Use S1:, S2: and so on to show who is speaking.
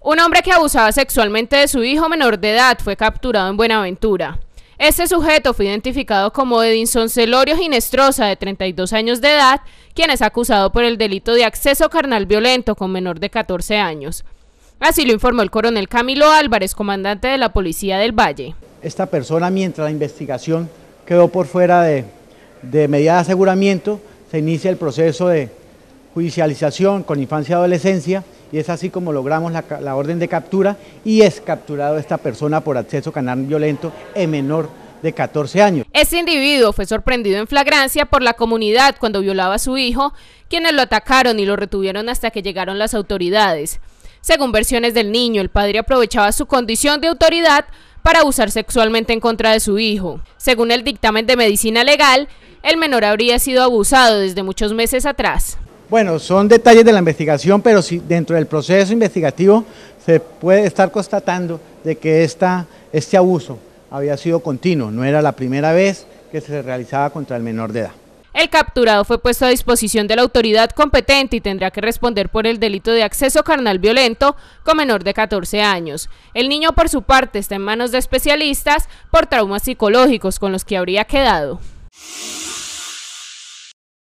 S1: Un hombre que abusaba sexualmente de su hijo menor de edad fue capturado en Buenaventura. Este sujeto fue identificado como Edinson Celorio Ginestrosa, de 32 años de edad, quien es acusado por el delito de acceso carnal violento con menor de 14 años. Así lo informó el coronel Camilo Álvarez, comandante de la Policía del Valle.
S2: Esta persona, mientras la investigación quedó por fuera de, de medida de aseguramiento, se inicia el proceso de judicialización con infancia y adolescencia, y es así como logramos la, orden de captura y es capturado esta persona por acceso canal violento en menor de 14 años.
S1: Este individuo fue sorprendido en flagrancia por la comunidad cuando violaba a su hijo, quienes lo atacaron y lo retuvieron hasta que llegaron las autoridades. Según versiones del niño, el padre aprovechaba su condición de autoridad para abusar sexualmente en contra de su hijo. Según el dictamen de medicina legal, el menor habría sido abusado desde muchos meses atrás.
S2: Bueno, son detalles de la investigación, pero si dentro del proceso investigativo se puede estar constatando de que este abuso había sido continuo, no era la primera vez que se realizaba contra el menor de edad.
S1: El capturado fue puesto a disposición de la autoridad competente y tendrá que responder por el delito de acceso carnal violento con menor de 14 años. El niño, por su parte, está en manos de especialistas por traumas psicológicos con los que habría quedado.